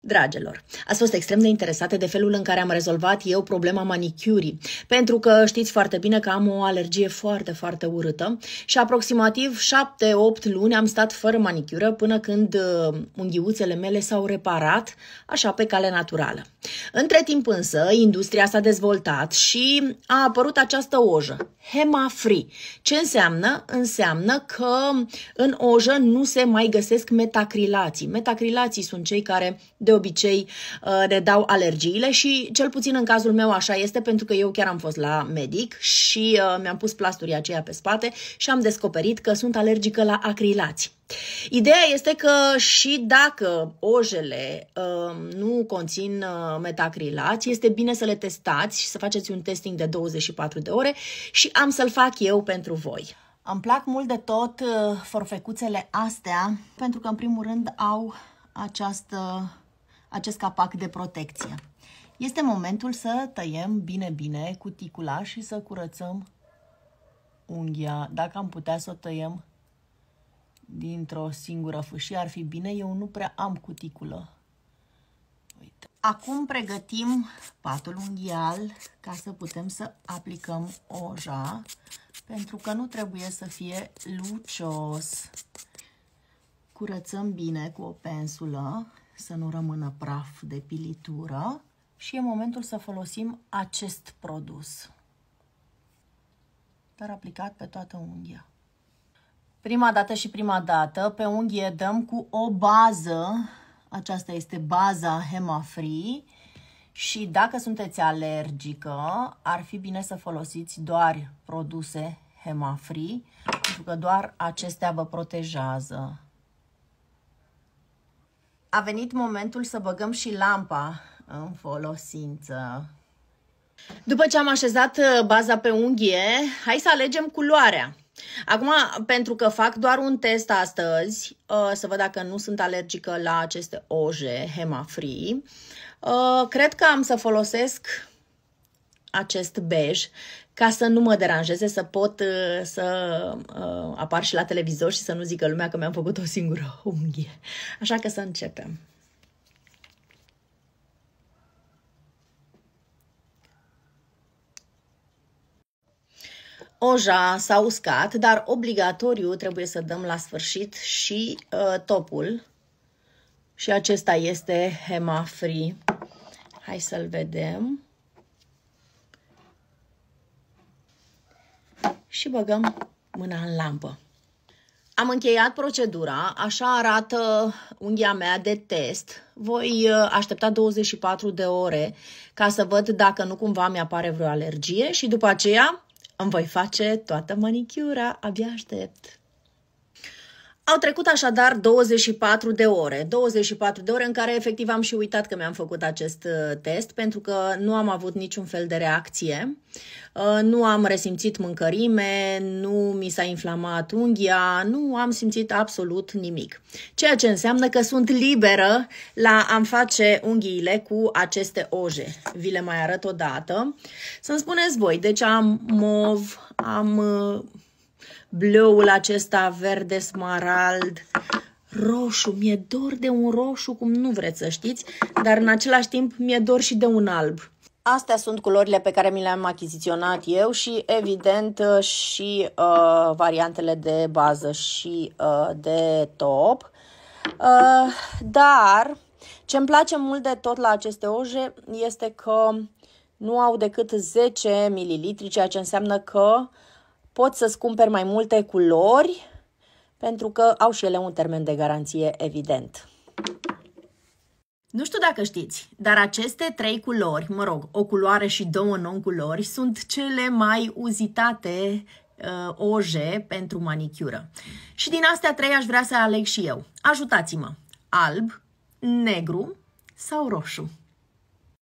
Dragilor, ați fost extrem de interesate de felul în care am rezolvat eu problema manicurii, pentru că știți foarte bine că am o alergie foarte, foarte urâtă și aproximativ 7-8 luni am stat fără manicură până când uh, unghiuțele mele s-au reparat, așa pe cale naturală. Între timp însă, industria s-a dezvoltat și a apărut această ojă, Hema Free. Ce înseamnă? Înseamnă că în ojă nu se mai găsesc metacrilații. Metacrilații sunt cei care de obicei uh, ne dau alergiile și cel puțin în cazul meu așa este pentru că eu chiar am fost la medic și uh, mi-am pus plasturii aceia pe spate și am descoperit că sunt alergică la acrilați. Ideea este că și dacă ojele uh, nu conțin uh, metacrilați, este bine să le testați și să faceți un testing de 24 de ore și am să-l fac eu pentru voi. Îmi plac mult de tot uh, forfecuțele astea pentru că în primul rând au această acest capac de protecție. Este momentul să tăiem bine, bine cuticula și să curățăm unghia. Dacă am putea să o tăiem dintr-o singură fâșie, ar fi bine. Eu nu prea am cuticulă. Uite. Acum pregătim patul unghial ca să putem să aplicăm oja, pentru că nu trebuie să fie lucios. Curățăm bine cu o pensulă să nu rămână praf de pilitură și e momentul să folosim acest produs, dar aplicat pe toată unghia. Prima dată și prima dată pe unghie dăm cu o bază, aceasta este baza Hema Free și dacă sunteți alergică, ar fi bine să folosiți doar produse Hema Free, pentru că doar acestea vă protejează a venit momentul să băgăm și lampa în folosință. După ce am așezat uh, baza pe unghie, hai să alegem culoarea. Acum, pentru că fac doar un test astăzi, uh, să văd dacă nu sunt alergică la aceste oje hema-free, uh, cred că am să folosesc acest bej ca să nu mă deranjeze, să pot uh, să uh, apar și la televizor și să nu zică lumea că mi-am făcut o singură unghie. Așa că să începem. Oja s-a uscat, dar obligatoriu trebuie să dăm la sfârșit și uh, topul. Și acesta este Hema Free. Hai să-l vedem. și băgăm mâna în lampă. Am încheiat procedura, așa arată unghia mea de test. Voi uh, aștepta 24 de ore ca să văd dacă nu cumva mi-apare vreo alergie și după aceea îmi voi face toată manicura. Abia aștept! Au trecut așadar 24 de ore, 24 de ore în care efectiv am și uitat că mi-am făcut acest uh, test pentru că nu am avut niciun fel de reacție, uh, nu am resimțit mâncărime, nu mi s-a inflamat unghia, nu am simțit absolut nimic. Ceea ce înseamnă că sunt liberă la am face unghiile cu aceste oje. Vi le mai arăt o dată. Să-mi spuneți voi, deci am mov, am uh, Bloul acesta verde smarald, roșu, mi-e dor de un roșu, cum nu vreți să știți, dar în același timp mi-e dor și de un alb. Astea sunt culorile pe care mi le-am achiziționat eu și evident și uh, variantele de bază și uh, de top. Uh, dar ce îmi place mult de tot la aceste oje este că nu au decât 10 ml, ceea ce înseamnă că uh, Poți să-ți cumperi mai multe culori pentru că au și ele un termen de garanție evident. Nu știu dacă știți, dar aceste trei culori, mă rog, o culoare și două non-culori, sunt cele mai uzitate uh, OJ pentru manicură. Și din astea trei aș vrea să aleg și eu. Ajutați-mă! Alb, negru sau roșu?